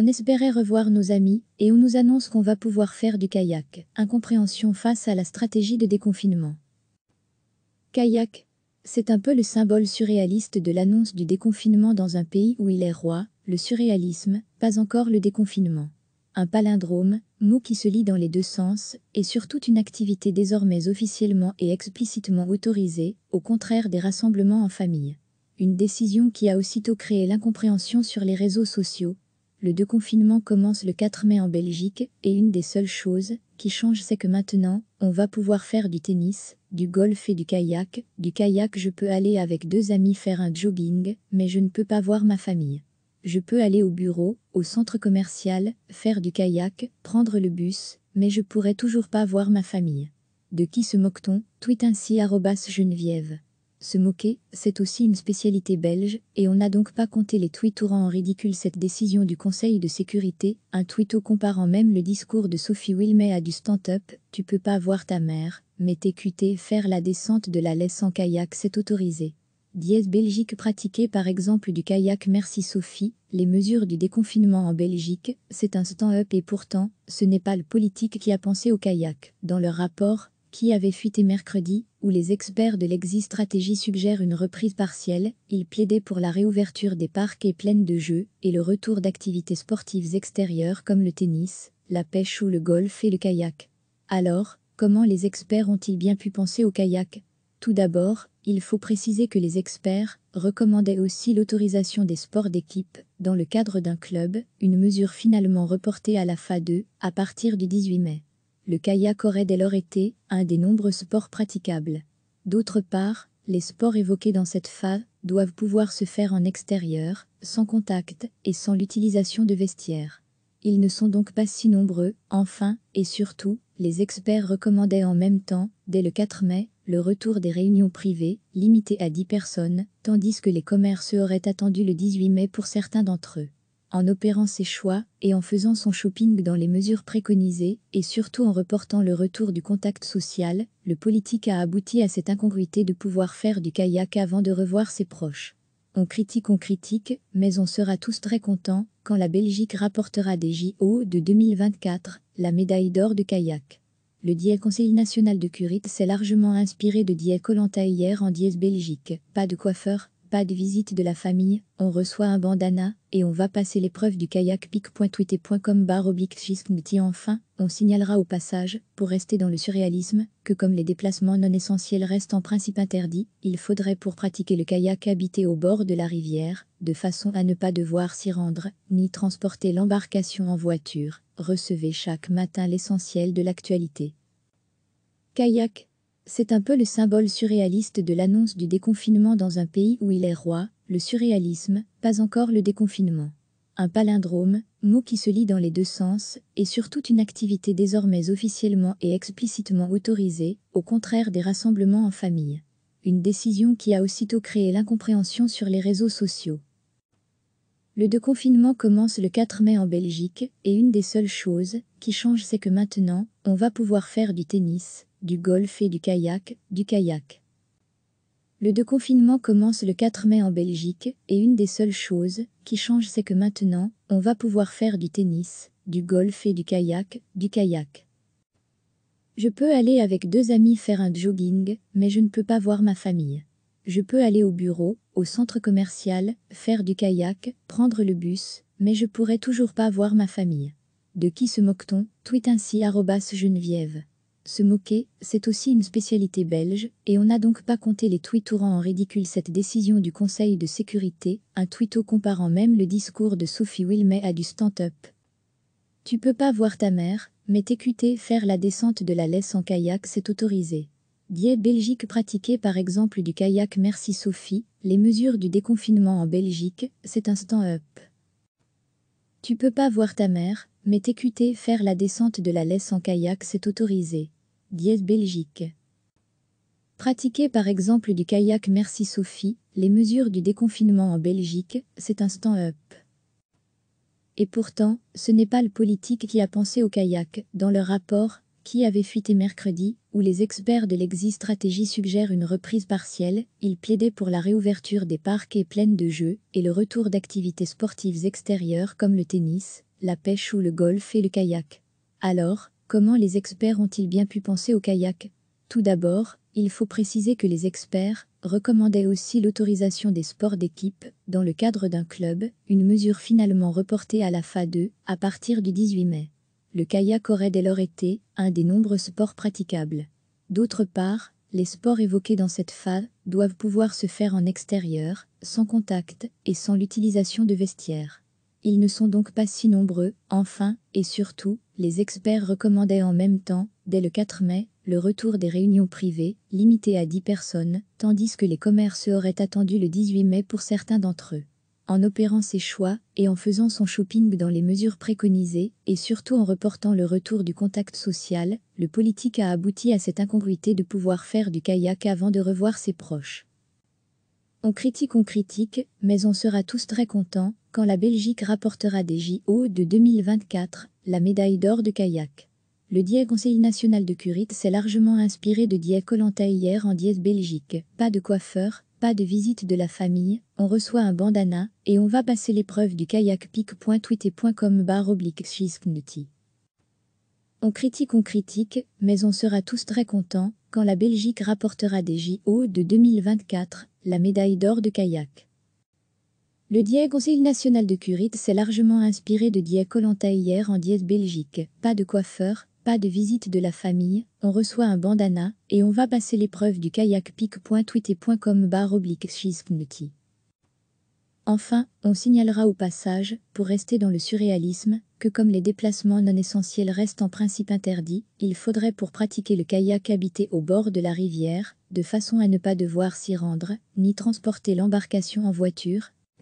On espérait revoir nos amis, et on nous annonce qu'on va pouvoir faire du kayak. Incompréhension face à la stratégie de déconfinement. Kayak, c'est un peu le symbole surréaliste de l'annonce du déconfinement dans un pays où il est roi, le surréalisme, pas encore le déconfinement. Un palindrome, mot qui se lit dans les deux sens, et surtout une activité désormais officiellement et explicitement autorisée, au contraire des rassemblements en famille. Une décision qui a aussitôt créé l'incompréhension sur les réseaux sociaux, le déconfinement commence le 4 mai en Belgique et une des seules choses qui change c'est que maintenant, on va pouvoir faire du tennis, du golf et du kayak. Du kayak je peux aller avec deux amis faire un jogging, mais je ne peux pas voir ma famille. Je peux aller au bureau, au centre commercial, faire du kayak, prendre le bus, mais je pourrais toujours pas voir ma famille. De qui se moque-t-on Tweet ainsi Geneviève. Se moquer, c'est aussi une spécialité belge, et on n'a donc pas compté les tweets tourant en ridicule cette décision du Conseil de sécurité, un tweeto comparant même le discours de Sophie Wilmay à du stand-up « Tu peux pas voir ta mère, mais QT, faire la descente de la laisse en kayak c'est autorisé ». Dièse Belgique pratiquée par exemple du kayak Merci Sophie, les mesures du déconfinement en Belgique, c'est un stand-up et pourtant, ce n'est pas le politique qui a pensé au kayak. Dans leur rapport, qui avait fuité mercredi, où les experts de l'Existratégie stratégie suggèrent une reprise partielle, ils plaidaient pour la réouverture des parcs et plaines de jeux et le retour d'activités sportives extérieures comme le tennis, la pêche ou le golf et le kayak. Alors, comment les experts ont-ils bien pu penser au kayak Tout d'abord, il faut préciser que les experts recommandaient aussi l'autorisation des sports d'équipe dans le cadre d'un club, une mesure finalement reportée à la FA2 à partir du 18 mai. Le kayak aurait dès lors été un des nombreux sports praticables. D'autre part, les sports évoqués dans cette phase doivent pouvoir se faire en extérieur, sans contact et sans l'utilisation de vestiaires. Ils ne sont donc pas si nombreux, enfin, et surtout, les experts recommandaient en même temps, dès le 4 mai, le retour des réunions privées, limitées à 10 personnes, tandis que les commerces auraient attendu le 18 mai pour certains d'entre eux en opérant ses choix et en faisant son shopping dans les mesures préconisées, et surtout en reportant le retour du contact social, le politique a abouti à cette incongruité de pouvoir faire du kayak avant de revoir ses proches. On critique, on critique, mais on sera tous très contents quand la Belgique rapportera des JO de 2024, la médaille d'or de kayak. Le DIEL Conseil national de Curit s'est largement inspiré de DIEL Colanta hier en dièse Belgique. Pas de coiffeur, pas de visite de la famille, on reçoit un bandana, et on va passer l'épreuve du kayak pic.tweeté.com barre enfin, on signalera au passage, pour rester dans le surréalisme, que comme les déplacements non essentiels restent en principe interdits, il faudrait pour pratiquer le kayak habiter au bord de la rivière, de façon à ne pas devoir s'y rendre, ni transporter l'embarcation en voiture, recevez chaque matin l'essentiel de l'actualité. Kayak c'est un peu le symbole surréaliste de l'annonce du déconfinement dans un pays où il est roi, le surréalisme, pas encore le déconfinement. Un palindrome, mot qui se lit dans les deux sens, et surtout une activité désormais officiellement et explicitement autorisée, au contraire des rassemblements en famille. Une décision qui a aussitôt créé l'incompréhension sur les réseaux sociaux. Le déconfinement commence le 4 mai en Belgique, et une des seules choses qui change c'est que maintenant, on va pouvoir faire du tennis, du golf et du kayak, du kayak. Le déconfinement commence le 4 mai en Belgique, et une des seules choses qui change c'est que maintenant, on va pouvoir faire du tennis, du golf et du kayak, du kayak. Je peux aller avec deux amis faire un jogging, mais je ne peux pas voir ma famille. Je peux aller au bureau, au centre commercial, faire du kayak, prendre le bus, mais je pourrai toujours pas voir ma famille. De qui se moque-t-on Tweet ainsi Geneviève. Se moquer, c'est aussi une spécialité belge, et on n'a donc pas compté les tourant en ridicule cette décision du Conseil de sécurité, un twitto comparant même le discours de Sophie Wilmay à du stand-up. Tu peux pas voir ta mère, mais t'écuter faire la descente de la laisse en kayak c'est autorisé. Dié Belgique pratiqué par exemple du kayak Merci Sophie, les mesures du déconfinement en Belgique, c'est un stand-up. Tu peux pas voir ta mère, mais t'écuter faire la descente de la laisse en kayak c'est autorisé. Belgique. Pratiquer par exemple du kayak Merci Sophie, les mesures du déconfinement en Belgique, c'est un stand-up. Et pourtant, ce n'est pas le politique qui a pensé au kayak, dans leur rapport, qui avait fuité mercredi, où les experts de l'exit stratégie suggèrent une reprise partielle, ils plaidaient pour la réouverture des parcs et plaines de jeux, et le retour d'activités sportives extérieures comme le tennis, la pêche ou le golf et le kayak. Alors, Comment les experts ont-ils bien pu penser au kayak Tout d'abord, il faut préciser que les experts recommandaient aussi l'autorisation des sports d'équipe dans le cadre d'un club, une mesure finalement reportée à la FA2 e à partir du 18 mai. Le kayak aurait dès lors été un des nombreux sports praticables. D'autre part, les sports évoqués dans cette FA e doivent pouvoir se faire en extérieur, sans contact et sans l'utilisation de vestiaires. Ils ne sont donc pas si nombreux, enfin, et surtout, les experts recommandaient en même temps, dès le 4 mai, le retour des réunions privées, limitées à 10 personnes, tandis que les commerces auraient attendu le 18 mai pour certains d'entre eux. En opérant ses choix et en faisant son shopping dans les mesures préconisées, et surtout en reportant le retour du contact social, le politique a abouti à cette incongruité de pouvoir faire du kayak avant de revoir ses proches. On critique, on critique, mais on sera tous très contents, quand la Belgique rapportera des JO de 2024 la médaille d'or de kayak. Le DIE Conseil national de Curit s'est largement inspiré de DIE Colanta hier en dièse Belgique. Pas de coiffeur, pas de visite de la famille, on reçoit un bandana et on va passer l'épreuve du kayak pic.twitter.com barre oblique On critique, on critique, mais on sera tous très contents quand la Belgique rapportera des JO de 2024 la médaille d'or de kayak. Le Dieg national de Curite s'est largement inspiré de Diacolanta hier en diète Belgique. Pas de coiffeur, pas de visite de la famille, on reçoit un bandana et on va passer l'épreuve du kayak et.com barre oblique Enfin, on signalera au passage, pour rester dans le surréalisme, que comme les déplacements non essentiels restent en principe interdits, il faudrait pour pratiquer le kayak habiter au bord de la rivière, de façon à ne pas devoir s'y rendre, ni transporter l'embarcation en voiture,